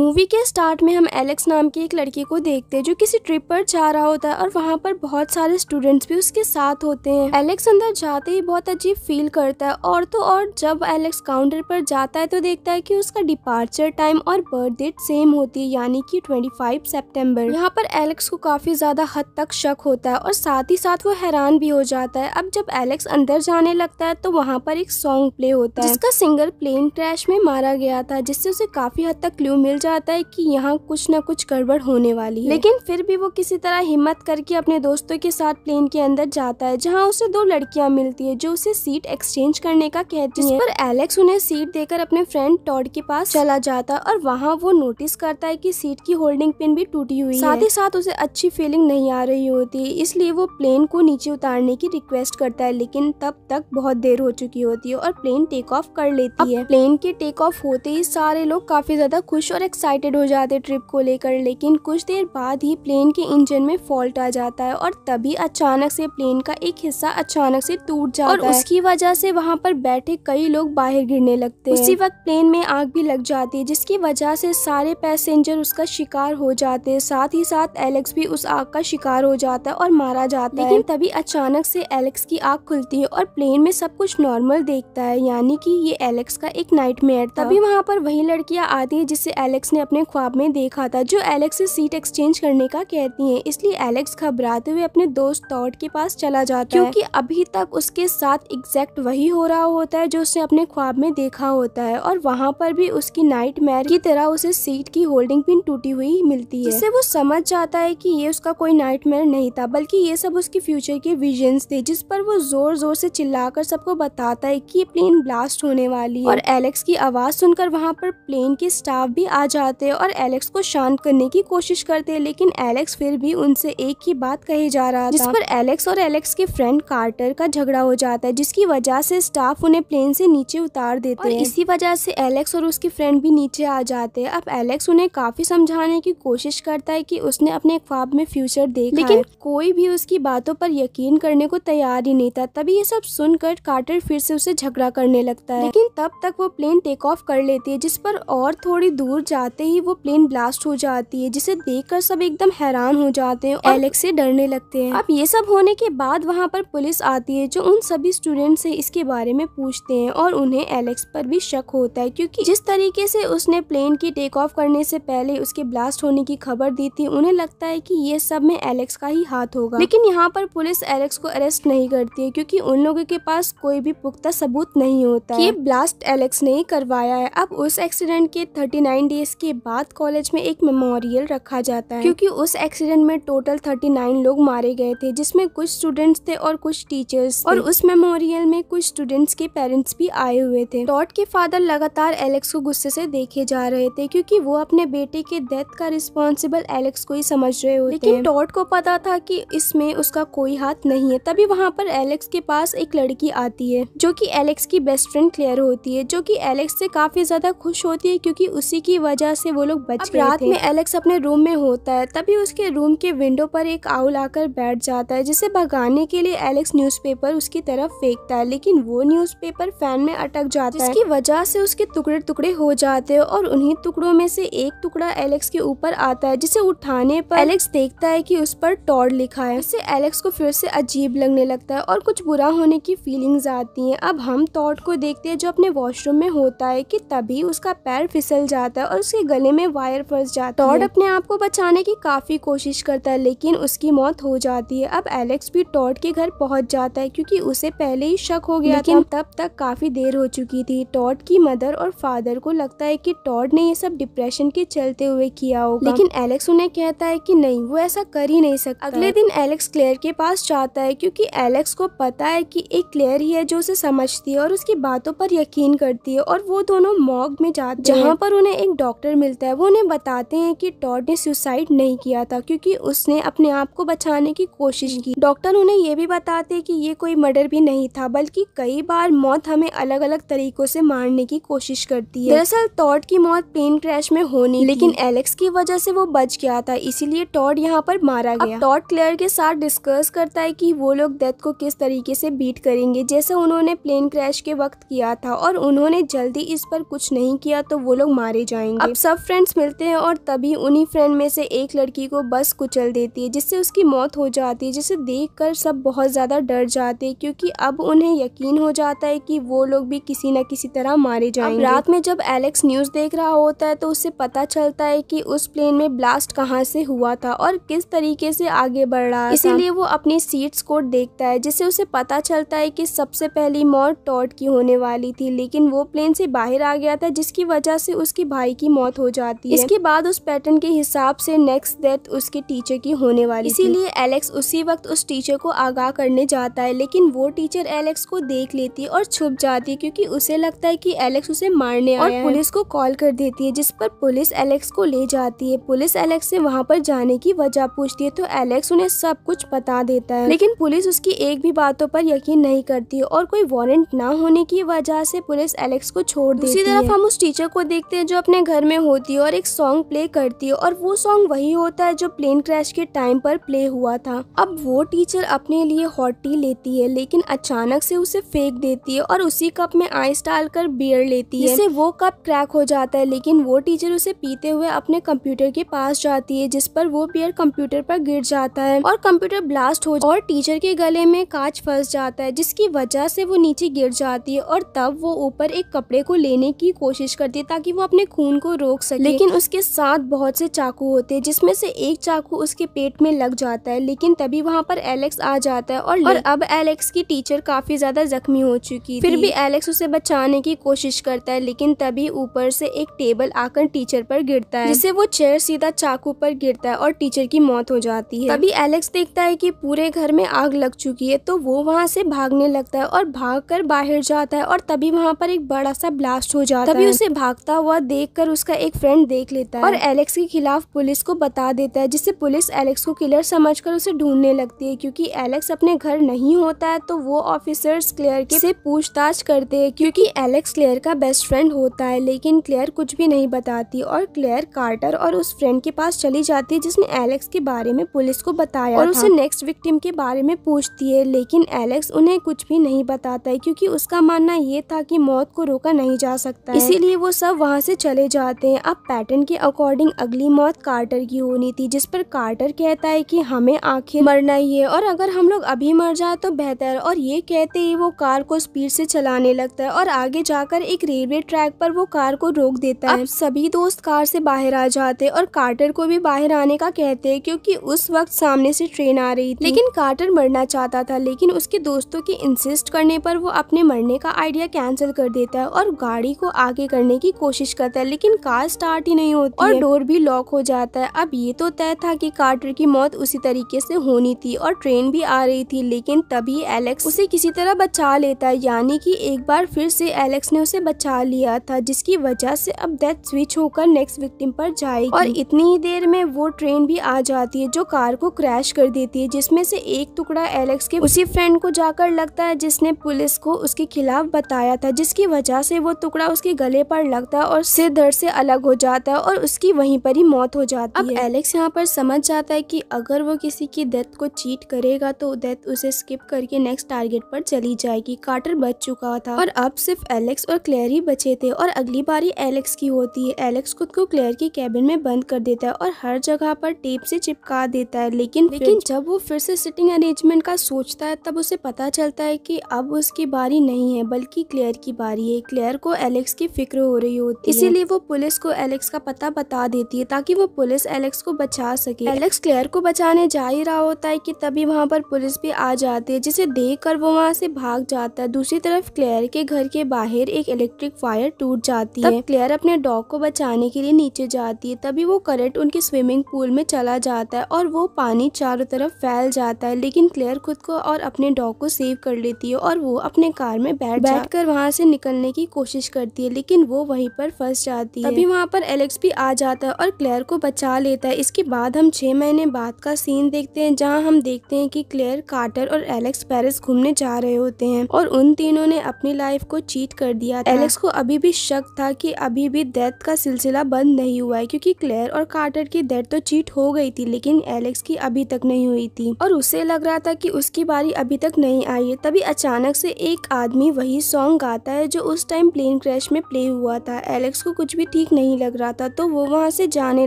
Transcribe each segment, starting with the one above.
movie के start में हम एलेक्स नाम की एक लड़की को देखते हैं जो किसी ट्रिप पर जा रहा होता है और वहाँ पर बहुत सारे स्टूडेंट्स भी उसके साथ होते हैं एलेक्स अंदर जाते ही बहुत अजीब फील करता है और तो और जब एलेक्स काउंटर पर जाता है तो देखता है कि उसका डिपार्चर टाइम और बर्थ डेट सेम होती है यानी कि 25 सितंबर यहाँ पर एलेक्स को काफी ज्यादा हद तक शक होता है और साथ ही साथ वो हैरान भी हो जाता है अब जब एलेक्स अंदर जाने लगता है तो वहाँ पर एक सॉन्ग प्ले होता है जिसका सिंगर प्लेन क्रैश में मारा गया था जिससे उसे काफी हद तक क्ल्यू मिल जाता जाता है कि यहाँ कुछ ना कुछ गड़बड़ होने वाली है लेकिन फिर भी वो किसी तरह हिम्मत करके अपने दोस्तों के साथ प्लेन के अंदर जाता है जहाँ उसे दो लड़कियाँ मिलती है जो उसे सीट एक्सचेंज करने का कहती है पर एलेक्स उन्हें सीट देकर अपने फ्रेंड टॉड के पास चला जाता है और वहाँ वो नोटिस करता है की सीट की होल्डिंग पिन भी टूटी हुई साथ ही साथ उसे अच्छी फीलिंग नहीं आ रही होती इसलिए वो प्लेन को नीचे उतारने की रिक्वेस्ट करता है लेकिन तब तक बहुत देर हो चुकी होती है और प्लेन टेक ऑफ कर लेती है प्लेन के टेक ऑफ होते ही सारे लोग काफी ज्यादा खुश और एक्साइटेड हो जाते ट्रिप को लेकर लेकिन कुछ देर बाद ही प्लेन के इंजन में फॉल्ट आ जाता है और तभी अचानक से प्लेन का एक हिस्सा अचानक से टूट जाता और है और उसकी वजह से वहाँ पर बैठे कई लोग बाहर गिरने लगते हैं उसी वक्त प्लेन में आग भी लग जाती है जिसकी वजह से सारे पैसेंजर उसका शिकार हो जाते हैं साथ ही साथ एलेक्स भी उस आग का शिकार हो जाता है और मारा जाता है लेकिन तभी अचानक से एलेक्स की आग खुलती है और प्लेन में सब कुछ नॉर्मल देखता है यानी की ये एलेक्स का एक नाइट तभी वहाँ पर वही लड़कियाँ आती है जिससे एलेक्स एलेक्स ने अपने ख्वाब में देखा था जो एलेक्स से सीट एक्सचेंज करने का कहती है इसलिए एलेक्स घबराते हुए अपने दोस्त टॉड के पास चला जाता है क्योंकि अभी तक उसके साथ एग्जैक्ट वही हो रहा होता है जो उसने अपने ख्वाब में देखा होता है और वहाँ पर भी उसकी नाइट मैर की तरह उसे सीट की होल्डिंग पिन टूटी हुई मिलती है इससे वो समझ जाता है की ये उसका कोई नाइट नहीं था बल्कि ये सब उसके फ्यूचर के विजन थे जिस पर वो जोर जोर से चिल्लाकर सबको बताता है की प्लेन ब्लास्ट होने वाली है और एलेक्स की आवाज सुनकर वहाँ पर प्लेन के स्टाफ भी आ जाते हैं और एलेक्स को शांत करने की कोशिश करते हैं लेकिन एलेक्स फिर भी उनसे एक ही बात कही जा रहा था जिस पर एलेक्स और एलेक्स के फ्रेंड कार्टर का झगड़ा हो जाता है जिसकी वजह से स्टाफ उन्हें प्लेन से नीचे उतार देते हैं इसी वजह से एलेक्स और उसके फ्रेंड भी नीचे आ जाते हैं अब एलेक्स उन्हें काफी समझाने की कोशिश करता है की उसने अपने ख्वाब में फ्यूचर देख लेकिन कोई भी उसकी बातों पर यकीन करने को तैयार ही नहीं था तभी ये सब सुनकर कार्टर फिर से उसे झगड़ा करने लगता है लेकिन तब तक वो प्लेन टेक ऑफ कर लेती है जिस पर और थोड़ी दूर जा जाते ही वो प्लेन ब्लास्ट हो जाती है जिसे देखकर सब एकदम हैरान हो जाते हैं और एलेक्स से डरने लगते हैं अब ये सब होने के बाद वहाँ पर पुलिस आती है जो उन सभी स्टूडेंट से इसके बारे में पूछते हैं और उन्हें एलेक्स पर भी शक होता है क्योंकि जिस तरीके से उसने प्लेन की टेक ऑफ करने से पहले उसके ब्लास्ट होने की खबर दी थी उन्हें लगता है कि ये सब में एलेक्स का ही हाथ होगा लेकिन यहाँ पर पुलिस एलेक्स को अरेस्ट नहीं करती है क्योंकि उन लोगों के पास कोई भी पुख्ता सबूत नहीं होता ये ब्लास्ट एलेक्स ने करवाया है अब उस एक्सीडेंट के 39 डेज इसके बाद कॉलेज में एक मेमोरियल रखा जाता है क्योंकि उस एक्सीडेंट में टोटल 39 लोग मारे गए थे जिसमें कुछ स्टूडेंट्स थे और कुछ टीचर्स और उस मेमोरियल में कुछ स्टूडेंट्स के पेरेंट्स भी आए हुए थे टॉट के फादर लगातार एलेक्स को गुस्से से देखे जा रहे थे क्योंकि वो अपने बेटे के डेथ का रिस्पॉन्सिबल एलेक्स को ही समझ रहे होते लेकिन टॉट को पता था कि इसमें उसका कोई हाथ नहीं है तभी वहाँ पर एलेक्स के पास एक लड़की आती है जो कि एलेक्स की बेस्ट फ्रेंड क्लियर होती है जो कि एलेक्स से काफी ज्यादा खुश होती है क्योंकि उसी की वजह वजह से वो लोग बच गए रात में एलेक्स अपने रूम में होता है तभी उसके रूम के विंडो पर एक आउल आकर बैठ जाता है जिसे भगाने के लिए एलेक्स न्यूज़पेपर उसकी तरफ फेंकता है लेकिन वो न्यूज़पेपर फैन में अटक जाता है इसकी वजह से उसके टुकड़े टुकड़े हो जाते हैं और उन्ही टुकड़ों में से एक टुकड़ा एलेक्स के ऊपर आता है जिसे उठाने पर एलेक्स देखता है कि उस पर टॉड लिखा है इससे एलेक्स को फिर से अजीब लगने लगता है और कुछ बुरा होने की फीलिंग्स आती हैं अब हम टॉड को देखते हैं जो अपने वॉशरूम में होता है कि तभी उसका पैर फिसल जाता है और उसके गले में वायर फंस जाता है टॉड अपने आप को बचाने की काफ़ी कोशिश करता है लेकिन उसकी मौत हो जाती है अब एलेक्स भी टॉड के घर पहुंच जाता है क्योंकि उसे पहले ही शक हो गया लेकिन तब तक काफ़ी देर हो चुकी थी टॉड की मदर और फादर को लगता है कि टॉड ने ये सब डिप्रेशन के चलते हुए किया होगा लेकिन एलेक्स उन्हें कहता है कि नहीं वो ऐसा कर ही नहीं सकता अगले दिन एलेक्स क्लेयर के पास जाता है क्योंकि एलेक्स को पता है कि एक क्लेयर ही है जो उसे समझती है और उसकी बातों पर यकीन करती है और वो दोनों मॉग में जाते हैं जहाँ पर उन्हें एक डॉक्टर डॉक्टर मिलता है वो उन्हें बताते हैं कि टॉड ने सुसाइड नहीं किया था क्योंकि उसने अपने आप को बचाने की कोशिश की डॉक्टर उन्हें ये भी बताते हैं कि ये कोई मर्डर भी नहीं था बल्कि कई बार मौत हमें अलग अलग तरीकों से मारने की कोशिश करती है दरअसल टॉड की मौत प्लेन क्रैश में होनी लेकिन एलेक्स की वजह से वो बच गया था इसीलिए टॉड यहाँ पर मारा गया टॉड क्लेयर के साथ डिस्कस करता है की वो लोग डेथ को किस तरीके से बीट करेंगे जैसे उन्होंने प्लेन क्रैश के वक्त किया था और उन्होंने जल्दी इस पर कुछ नहीं किया तो वो लोग मारे जाएंगे अब हम सब फ्रेंड्स मिलते हैं और तभी उन्हीं फ्रेंड में से एक लड़की को बस कुचल देती है जिससे उसकी मौत हो जाती है जिसे देखकर सब बहुत ज़्यादा डर जाते हैं क्योंकि अब उन्हें यकीन हो जाता है कि वो लोग भी किसी न किसी तरह मारे जाएंगे रात में जब एलेक्स न्यूज़ देख रहा होता है तो उससे पता चलता है कि उस प्लेन में ब्लास्ट कहाँ से हुआ था और किस तरीके से आगे बढ़ रहा है इसीलिए वो अपनी सीट्स को देखता है जिससे उसे पता चलता है कि सबसे पहली मौत टॉट की होने वाली थी लेकिन वो प्लेन से बाहर आ गया था जिसकी वजह से उसके भाई की मौत हो जाती है इसके बाद उस पैटर्न के हिसाब से नेक्स्ट डेथ उसके टीचर की होने वाली इसीलिए एलेक्स उसी वक्त उस टीचर को आगाह करने जाता है लेकिन वो टीचर एलेक्स को देख लेती है और छुप जाती है क्योंकि उसे लगता है कि एलेक्स उसे मारने और पुलिस को कॉल कर देती है जिस पर पुलिस एलेक्स को ले जाती है पुलिस एलेक्स से वहाँ पर जाने की वजह पूछती है तो एलेक्स उन्हें सब कुछ बता देता है लेकिन पुलिस उसकी एक भी बातों पर यकीन नहीं करती और कोई वारंट ना होने की वजह से पुलिस एलेक्स को छोड़ देती है दूसरी तरफ हम उस टीचर को देखते हैं जो अपने घर थिएटर में होती है और एक सॉन्ग प्ले करती है और वो सॉन्ग वही होता है जो प्लेन क्रैश के टाइम पर प्ले हुआ था अब वो टीचर अपने लिए हॉट टी लेती है लेकिन अचानक से उसे फेंक देती है और उसी कप में आइस डालकर बियर लेती है जिससे वो कप क्रैक हो जाता है लेकिन वो टीचर उसे पीते हुए अपने कंप्यूटर के पास जाती है जिस पर वो बियर कंप्यूटर पर गिर जाता है और कंप्यूटर ब्लास्ट हो और टीचर के गले में कांच फंस जाता है जिसकी वजह से वो नीचे गिर जाती है और तब वो ऊपर एक कपड़े को लेने की कोशिश करती है ताकि वो अपने खून को रोक सके लेकिन उसके साथ बहुत से चाकू होते हैं जिसमें से एक चाकू उसके पेट में लग जाता है लेकिन तभी वहाँ पर एलेक्स आ जाता है और, और अब एलेक्स की टीचर काफी ज्यादा जख्मी हो चुकी फिर भी एलेक्स उसे बचाने की कोशिश करता है लेकिन तभी ऊपर से एक टेबल आकर टीचर पर गिरता है जिससे वो चेयर सीधा चाकू पर गिरता है और टीचर की मौत हो जाती है तभी एलेक्स देखता है की पूरे घर में आग लग चुकी है तो वो वहाँ से भागने लगता है और भाग बाहर जाता है और तभी वहाँ पर एक बड़ा सा ब्लास्ट हो जाता है तभी उसे भागता हुआ देख कर उसका एक फ्रेंड देख लेता है और एलेक्स के खिलाफ पुलिस को बता देता है जिससे पुलिस एलेक्स को किलर समझकर उसे ढूंढने लगती है क्योंकि एलेक्स अपने घर नहीं होता है तो वो ऑफिसर्स क्लेयर के से पूछताछ करते हैं क्योंकि एलेक्स क्लेयर का बेस्ट फ्रेंड होता है लेकिन क्लेयर कुछ भी नहीं बताती और क्लेयर कार्टर और उस फ्रेंड के पास चली जाती है जिसने एलेक्स के बारे में पुलिस को बताया और उसे नेक्स्ट विक्टिम के बारे में पूछती है लेकिन एलेक्स उन्हें कुछ भी नहीं बताता है क्योंकि उसका मानना ये था कि मौत को रोका नहीं जा सकता इसीलिए वो सब वहाँ से चले जा जाते हैं अब पैटर्न के अकॉर्डिंग अगली मौत कार्टर की होनी थी जिस पर कार्टर कहता है कि हमें आखिर मरना ही है और अगर हम लोग अभी मर जाए तो बेहतर और ये कहते ही वो कार को स्पीड से चलाने लगता है और आगे जाकर एक रेलवे ट्रैक पर वो कार को रोक देता है सभी दोस्त कार से बाहर आ जाते और कार्टर को भी बाहर आने का कहते हैं क्योंकि उस वक्त सामने से ट्रेन आ रही थी लेकिन कार्टर मरना चाहता था लेकिन उसके दोस्तों के इंसिस्ट करने पर वो अपने मरने का आइडिया कैंसिल कर देता है और गाड़ी को आगे करने की कोशिश करता है लेकिन कार स्टार्ट ही नहीं होती और डोर भी लॉक हो जाता है अब ये तो तय था कि कार्टर की मौत उसी तरीके से होनी थी और ट्रेन भी आ रही थी लेकिन तभी एलेक्स उसे किसी तरह बचा लेता है यानी कि एक बार फिर से एलेक्स ने उसे बचा लिया था जिसकी वजह से अब डेथ स्विच होकर नेक्स्ट विक्टिम पर जाएगी और इतनी ही देर में वो ट्रेन भी आ जाती है जो कार को क्रैश कर देती है जिसमें से एक टुकड़ा एलेक्स के उसी फ्रेंड को जाकर लगता है जिसने पुलिस को उसके खिलाफ बताया था जिसकी वजह से वो टुकड़ा उसके गले पर लगता है और सिर दर्द से अलग हो जाता है और उसकी वहीं पर ही मौत हो जाती अब है एलेक्स यहाँ पर समझ जाता है कि अगर वो किसी की डेथ को चीट करेगा तो डेथ उसे स्किप करके नेक्स्ट टारगेट पर चली जाएगी कार्टर बच चुका था और अब सिर्फ एलेक्स और क्लेयर ही बचे थे और अगली बारी एलेक्स की होती है एलेक्स खुद को क्लेयर की कैबिन में बंद कर देता है और हर जगह पर टेप से चिपका देता है लेकिन लेकिन जब वो फिर से सिटिंग अरेंजमेंट का सोचता है तब उसे पता चलता है कि अब उसकी बारी नहीं है बल्कि क्लेयर की बारी है क्लेयर को एलेक्स की फिक्र हो रही होती है इसीलिए वो पुलिस को एलेक्स का पता बता देती है ताकि वो पुलिस एलेक्स को बचा सके एलेक्स क्लेयर को बचाने जा ही रहा होता है कि तभी वहाँ पर पुलिस भी आ जाती है जिसे देख कर वो वहाँ से भाग जाता है दूसरी तरफ क्लेयर के घर के बाहर एक इलेक्ट्रिक वायर टूट जाती है क्लेयर अपने डॉग को बचाने के लिए नीचे जाती है तभी वो करंट उनके स्विमिंग पूल में चला जाता है और वो पानी चारों तरफ फैल जाता है लेकिन क्लेयर खुद को और अपने डॉग को सेव कर लेती है और वो अपने कार में बैठ बैठ कर वहाँ से निकलने की कोशिश करती है लेकिन वो वहीं पर फंस जाती है जाती है तभी वहाँ पर एलेक्स भी आ जाता है और क्लेयर को बचा लेता है इसके बाद हम छह महीने बाद का सीन देखते हैं जहाँ हम देखते हैं कि क्लेयर कार्टर और एलेक्स पेरिस घूमने जा रहे होते हैं और उन तीनों ने अपनी लाइफ को चीट कर दिया एलेक्स को अभी भी शक था कि अभी भी डेथ का सिलसिला बंद नहीं हुआ है क्योंकि क्लेयर और कार्टर की डेथ तो चीट हो गई थी लेकिन एलेक्स की अभी तक नहीं हुई थी और उसे लग रहा था कि उसकी बारी अभी तक नहीं आई है तभी अचानक से एक आदमी वही सॉन्ग गाता है जो उस टाइम प्लेन क्रैश में प्ले हुआ था एलेक्स को कुछ भी ठीक नहीं लग रहा था तो वो वहाँ से जाने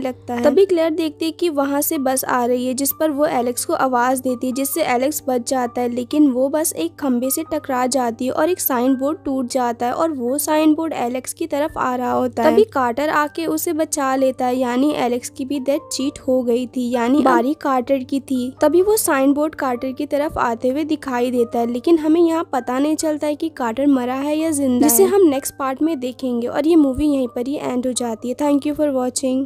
लगता है तभी क्लेयर देखती है कि वहाँ से बस आ रही है जिस पर वो एलेक्स को आवाज़ देती है जिससे एलेक्स बच जाता है लेकिन वो बस एक खम्बे से टकरा जाती है और एक साइन बोर्ड टूट जाता है और वो साइन बोर्ड एलेक्स की तरफ आ रहा होता है तभी कार्टर आके उसे बचा लेता है यानी एलेक्स की भी डेथ चीट हो गई थी यानी बारी कार्टर की थी तभी वो साइन बोर्ड कार्टर की तरफ आते हुए दिखाई देता है लेकिन हमें यहाँ पता नहीं चलता है की कार्टर मरा है या जिंदा जिसे हम नेक्स्ट पार्ट में देखेंगे और ये मूवी यहीं पर ही एंड हो जाती है थैंक यू फॉर वॉचिंग